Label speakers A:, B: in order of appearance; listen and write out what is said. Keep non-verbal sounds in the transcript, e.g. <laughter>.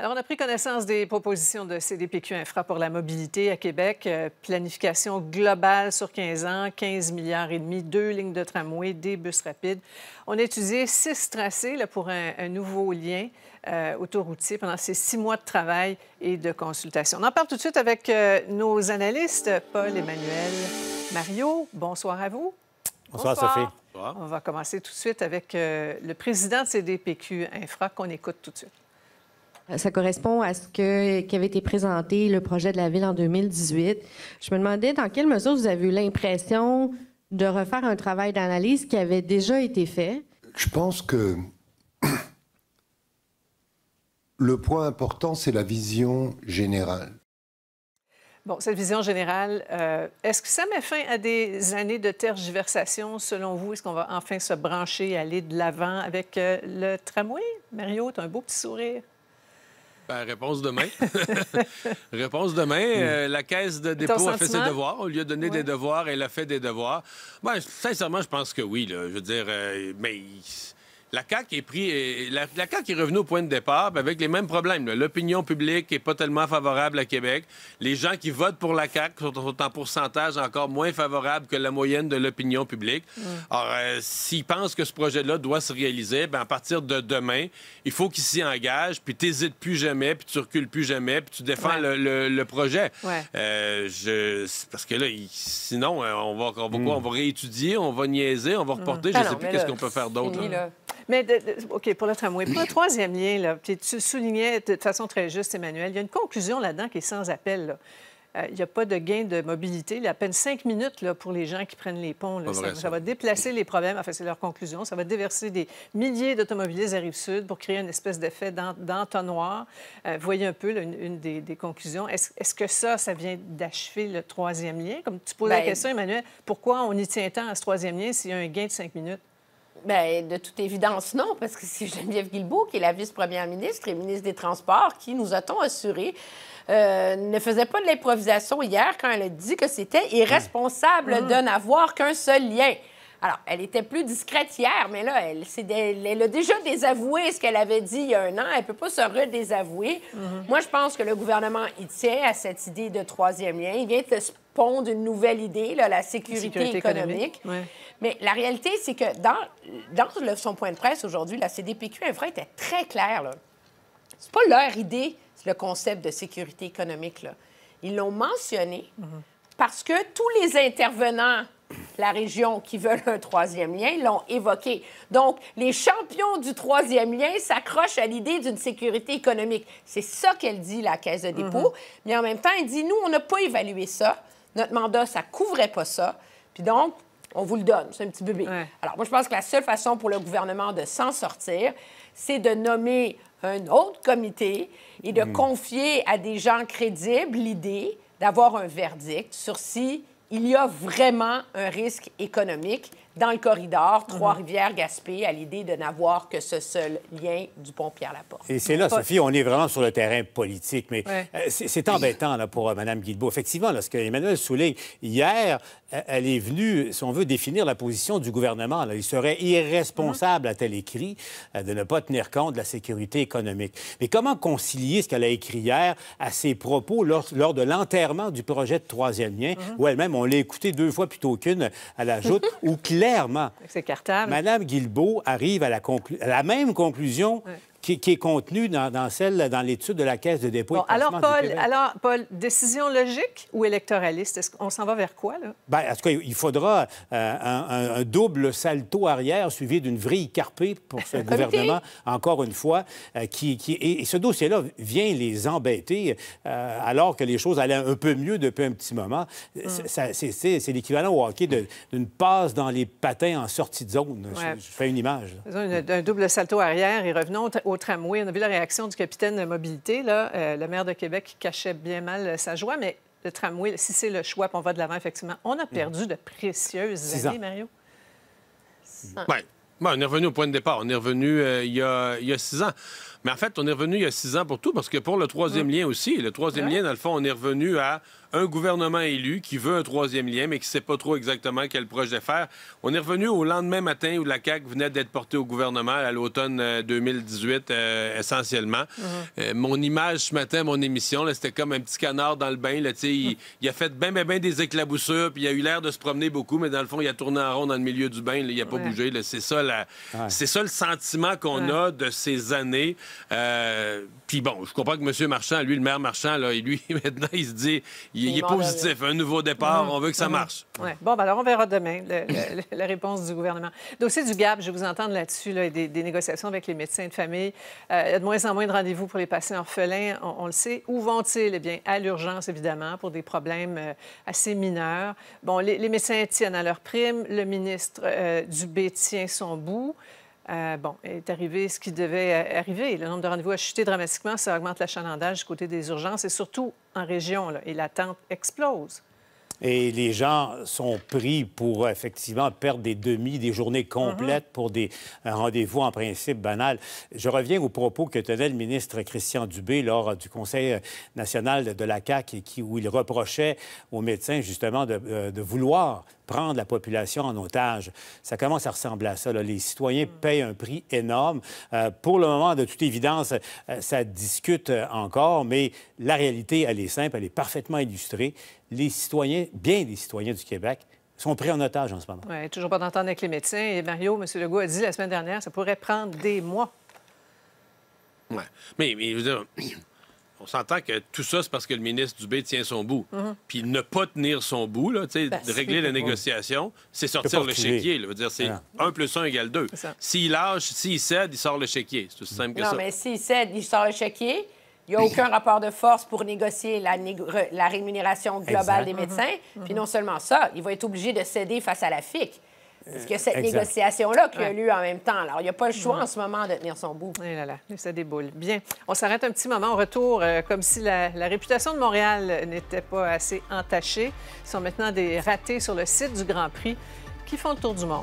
A: Alors, on a pris connaissance des propositions de CDPQ Infra pour la mobilité à Québec. Euh, planification globale sur 15 ans, 15 milliards et demi, deux lignes de tramway, des bus rapides. On a étudié six tracés là, pour un, nouveau lien euh, autoroutier pendant ces six mois de travail et de consultation. On en parle tout de suite avec euh, nos analystes, Paul, Emmanuel, Mario. Bonsoir à vous. Bonsoir, Sophie. On va commencer tout de suite avec le président de CDPQ Infra qu'on écoute tout de suite.
B: Ça correspond à ce qui avait été présenté le projet de la ville en 2018. Je me demandais dans quelle mesure vous avez eu l'impression de refaire un travail d'analyse qui avait déjà
A: été fait.
C: Je pense que <clears throat> le point important, c'est la vision générale.
A: Bon, cette vision générale, euh, est-ce que ça met fin à des années de tergiversation, selon vous? Est-ce qu'on va enfin se brancher, aller de l'avant avec euh, le tramway? Mario, tu as un beau petit sourire.
D: Ben, réponse demain. <laughs> réponse demain. Mm. Euh, la caisse de dépôt a fait ses devoirs. Au lieu de donner des devoirs. Elle a fait des devoirs. Ben, sincèrement, je pense que oui. Je veux dire, euh, mais la CAQ est pris, euh, la, CAQ est revenue au point de départ avec les mêmes problèmes. L'opinion publique n'est pas tellement favorable à Québec. Les gens qui votent pour la CAQ sont, en pourcentage encore moins favorable que la moyenne de l'opinion publique. Mm. Alors, euh, s'ils pensent que ce projet-là doit se réaliser, ben, à partir de demain, il faut qu'ils s'y engagent, puis t'hésites plus jamais, puis tu recules plus jamais, puis tu défends le, projet. Euh, parce que là, sinon, on va, on va, mm. on réétudier, on va niaiser, on va reporter, mm. je ne ben sais plus qu'est-ce qu'on peut faire d'autre.
A: Mais, OK, pour le tramway, pour troisième lien, là, tu soulignais de façon très juste, Emmanuel, il y a une conclusion là-dedans qui est sans appel. Euh, il n'y a pas de gain de mobilité. Il y a à peine cinq minutes là, pour les gens qui prennent les ponts. Ça, va déplacer les problèmes. Enfin, c'est leur conclusion. Ça va déverser des milliers d'automobilistes à Rive-Sud pour créer une espèce d'effet d'entonnoir. Euh, voyez un peu une, des, conclusions. Est-ce que ça, ça vient d'achever le troisième lien? Comme tu poses la ben, question, Emmanuel, pourquoi on y tient tant à ce troisième lien s'il y a un gain de cinq minutes? Bien, de toute évidence, non, parce que c'est Geneviève Guilbeault, qui est la vice-première ministre et ministre des Transports,
B: qui, nous a-t-on assuré, euh, ne faisait pas de l'improvisation hier quand elle a dit que c'était irresponsable mmh. de n'avoir qu'un seul lien. Alors, elle était plus discrète hier, mais là, elle, a déjà désavoué ce qu'elle avait dit il y a un an. Elle ne peut pas se redésavouer. Mmh. Moi, je pense que le gouvernement, il tient à cette idée de troisième lien. Il vient pont une nouvelle idée, là, la sécurité, économique. Mais la réalité, c'est que dans, dans son point de presse aujourd'hui, la CDPQ vrai était très claire. n'est pas leur idée, le concept de sécurité économique. Ils l'ont mentionné mm-hmm. parce que tous les intervenants de la région qui veulent un troisième lien l'ont évoqué. Donc, les champions du troisième lien s'accrochent à l'idée d'une sécurité économique. C'est ça qu'elle dit, la Caisse de dépôt. Mm-hmm. Mais en même temps, elle dit, nous, on n'a pas évalué ça. Notre mandat, ça couvrait pas ça. Puis donc, on vous le donne, c'est un petit bébé. Alors, moi, je pense que la seule façon pour le gouvernement de s'en sortir, c'est de nommer un autre comité et de hmm. confier à des gens crédibles l'idée d'avoir un verdict sur si il y a vraiment un risque économique dans le corridor mhm. Trois-Rivières, Gaspé, à l'idée de n'avoir que ce seul lien du pont Pierre-Laporte. Et c'est là, Sophie, on
C: est vraiment sur le terrain politique, mais euh, c'est embêtant là, pour euh, Mme Guilbeault. Effectivement, lorsque ce Emmanuel souligne, hier, euh, elle est venue, si on veut, définir la position du gouvernement. Là. Il serait irresponsable, à mhm. a-t-elle écrit, de ne pas tenir compte de la sécurité économique. Mais comment concilier ce qu'elle a écrit hier à ses propos lors, de l'enterrement du projet de troisième lien, mhm. où elle-même, on l'a écouté deux fois plutôt qu'une à ajoute, joute, <laughs> où clairement. C'est cartable. Madame Guilbeault arrive à la, la même conclusion qui, est contenue dans, celle, dans l'étude de la Caisse de dépôt alors, Paul,
A: alors, Paul, décision logique ou électoraliste? Est-ce qu'on s'en va vers quoi, là?
C: Bien, en tout cas, il faudra euh, un, double salto arrière suivi d'une vrille carpée pour ce <laughs> gouvernement, encore une fois, euh, qui, qui, et, ce dossier-là vient les embêter euh, alors que les choses allaient un peu mieux depuis un petit moment. Hum. C'est l'équivalent au hockey d'une passe dans les patins en sortie de zone. Je, fais une image.
A: Un, un double salto arrière et revenons au tramway. On a vu la réaction du capitaine de mobilité. Là. Euh, le maire de Québec cachait bien mal sa joie, mais le tramway, si c'est le choix, on va de l'avant, effectivement. On a perdu de précieuses années, Mario.
C: Ouais,
D: on est revenu au point de départ. On est revenu euh, il, il, y a, six ans. Mais en fait, on est revenu il y a six ans pour tout, parce que pour le troisième hum. lien aussi, le troisième lien, dans le fond, on est revenu à un gouvernement élu qui veut un troisième lien, mais qui ne sait pas trop exactement quel projet faire. On est revenu au lendemain matin où la CAQ venait d'être portée au gouvernement à l'automne 2018, euh, euh, essentiellement. Hum. Euh, mon image ce matin, mon émission, c'était comme un petit canard dans le bain. Là, il, hum. il, a fait ben, ben, ben des éclaboussures, puis il a eu l'air de se promener beaucoup, mais dans le fond, il a tourné en rond dans le milieu du bain. Il il n'a pas bougé. C'est ça, ça le sentiment qu'on a de ces années euh, puis bon, je comprends que M. Marchand, lui, le maire Marchand, là, et lui, <laughs> maintenant, il se dit, il, est positif, un nouveau départ, mm-hmm. on veut que ça mm-hmm. marche.
A: Ouais. Bon, ben alors, on verra demain <laughs> la réponse du gouvernement. Dossier du GAB, je vais vous entendre là-dessus, des, négociations avec les médecins de famille. Euh, il y a de moins en moins de rendez-vous pour les patients orphelins, on, le sait. Où vont-ils? Eh bien, à l'urgence, évidemment, pour des problèmes euh, assez mineurs. Bon, les, médecins tiennent à leur prime, le ministre du Dubé tient son bout. Euh, bon, est arrivé ce qui devait arriver. Le nombre de rendez-vous a chuté dramatiquement. Ça augmente l'achalandage du côté des urgences et surtout en région. et l'attente explose.
C: Et les gens sont pris pour effectivement perdre des demi, des journées complètes mhm. pour des rendez-vous en principe banal. Je reviens aux propos que tenait le ministre Christian Dubé lors du Conseil national de la CAQ, qui, où il reprochait aux médecins justement euh, de, vouloir prendre la population en otage. Ça commence à ressembler à ça. Les citoyens mhm. payent un prix énorme. Euh, pour le moment, de toute évidence, euh, ça discute encore, mais la réalité, elle est simple, elle est parfaitement illustrée. Les citoyens bien des citoyens du Québec sont pris en otage en ce moment.
A: Oui, toujours pas d'entendre avec les médecins. Et Mario, M. Legault a dit la semaine dernière, ça pourrait prendre des mois.
C: Oui.
D: Mais, je dire, <clears throat> on s'entend que tout ça, c'est parce que le ministre Dubé tient son bout. Mhm. Puis ne pas tenir son bout, là, ben, régler la négociation, c'est sortir le chéquier. Veut dire, c'est 1 ah. plus 1 égale 2. S'il lâche, s'il cède, il sort le chéquier. C'est aussi simple que ça. Non, mais
B: s'il cède, il sort le chéquier. Il n'y a aucun rapport de force pour négocier la, rémunération globale des mm-hmm. médecins. Puis mm-hmm. non seulement ça, il va être obligé de céder face à la FIC. Parce que cette euh, négociation-là qui a lieu
A: en même temps. Alors, il n'y a pas le choix mm-hmm. en ce moment de tenir son bout. Oui, eh là là, ça déboule. Bien. On s'arrête un petit moment. On retourne euh, comme si la, la, réputation de Montréal n'était pas assez entachée. Ce sont maintenant des ratés sur le site du Grand Prix qui font le tour du monde.